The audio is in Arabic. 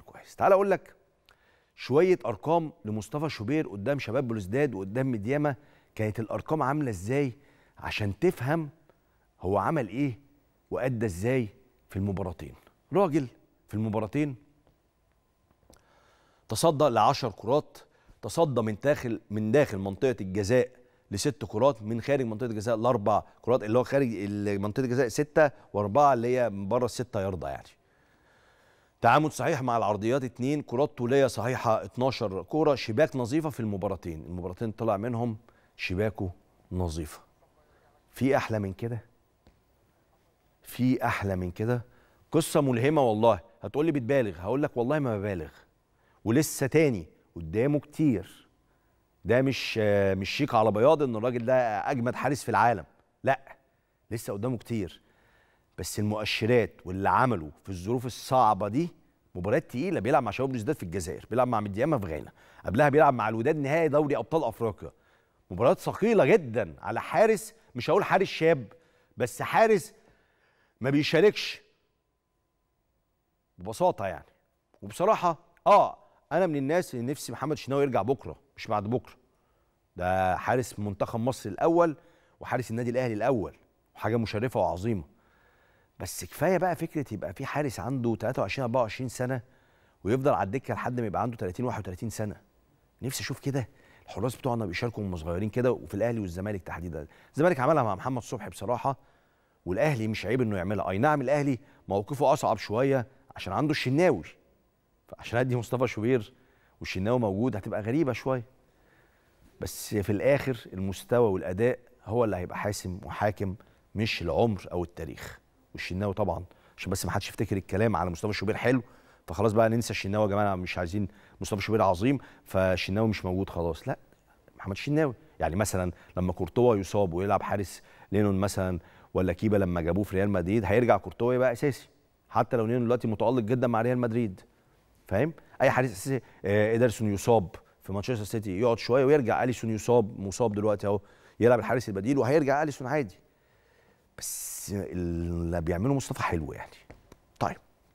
كويس تعال اقول لك شويه ارقام لمصطفى شوبير قدام شباب بلوزداد وقدام مديامه كانت الارقام عامله ازاي عشان تفهم هو عمل ايه وادى ازاي في المباراتين راجل في المباراتين تصدى ل 10 كرات تصدى من داخل من داخل منطقه الجزاء لست كرات من خارج منطقه الجزاء لاربع كرات اللي هو خارج منطقه الجزاء سته واربعه اللي هي من بره السته يرضى يعني تعامد صحيح مع العرضيات اثنين كرات طوليه صحيحه 12 كوره شباك نظيفه في المباراتين المباراتين طلع منهم شباكه نظيفه في احلى من كده في احلى من كده قصه ملهمه والله هتقول لي بتبالغ هقول لك والله ما ببالغ ولسه تاني قدامه كتير ده مش مش شيك على بياض ان الراجل ده اجمد حارس في العالم لا لسه قدامه كتير بس المؤشرات واللي عمله في الظروف الصعبه دي مباريات تقيله بيلعب مع شباب بلوزداد في الجزائر بيلعب مع مدياما في غانا قبلها بيلعب مع الوداد نهائي دوري ابطال افريقيا مباريات ثقيله جدا على حارس مش هقول حارس شاب بس حارس ما بيشاركش ببساطه يعني وبصراحه اه انا من الناس اللي نفسي محمد شناوي يرجع بكره مش بعد بكره ده حارس منتخب مصر الاول وحارس النادي الاهلي الاول وحاجه مشرفه وعظيمه بس كفايه بقى فكره يبقى في حارس عنده 23 24 سنه ويفضل على الدكه لحد ما يبقى عنده 30 31 سنه نفسي اشوف كده الحراس بتوعنا بيشاركوا هم صغيرين كده وفي الاهلي والزمالك تحديدا الزمالك عملها مع محمد صبحي بصراحه والاهلي مش عيب انه يعملها اي نعم الاهلي موقفه اصعب شويه عشان عنده الشناوي عشان ادي مصطفى شوبير والشناوي موجود هتبقى غريبه شويه بس في الاخر المستوى والاداء هو اللي هيبقى حاسم وحاكم مش العمر او التاريخ والشناوي طبعا عشان بس ما حدش يفتكر الكلام على مصطفى شوبير حلو فخلاص بقى ننسى الشناوي يا جماعه مش عايزين مصطفى شوبير عظيم فالشناوي مش موجود خلاص لا محمد الشناوي يعني مثلا لما كورتوا يصاب ويلعب حارس لينون مثلا ولا كيبا لما جابوه في ريال مدريد هيرجع كورتوا يبقى اساسي حتى لو لينون دلوقتي متالق جدا مع ريال مدريد فاهم اي حارس اساسي ادرسون آه، يصاب في مانشستر سيتي يقعد شويه ويرجع اليسون يصاب مصاب دلوقتي اهو يلعب الحارس البديل وهيرجع اليسون عادي بس اللي بيعمله مصطفى حلو يعني طيب